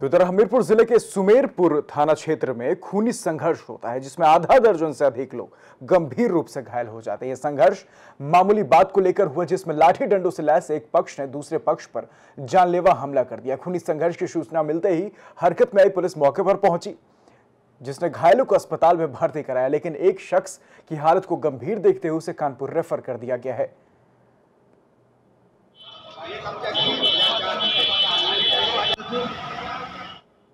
तो उधर हमीरपुर जिले के सुमेरपुर थाना क्षेत्र में खूनी संघर्ष होता है जिसमें आधा दर्जन से अधिक लोग गंभीर रूप से घायल हो जाते हैं यह संघर्ष मामूली बात को लेकर हुआ जिसमें लाठी डंडों से लैस एक पक्ष ने दूसरे पक्ष पर जानलेवा हमला कर दिया खूनी संघर्ष की सूचना मिलते ही हरकत में आई पुलिस मौके पर पहुंची जिसने घायलों को अस्पताल में भर्ती कराया लेकिन एक शख्स की हालत को गंभीर देखते हुए उसे कानपुर रेफर कर दिया गया है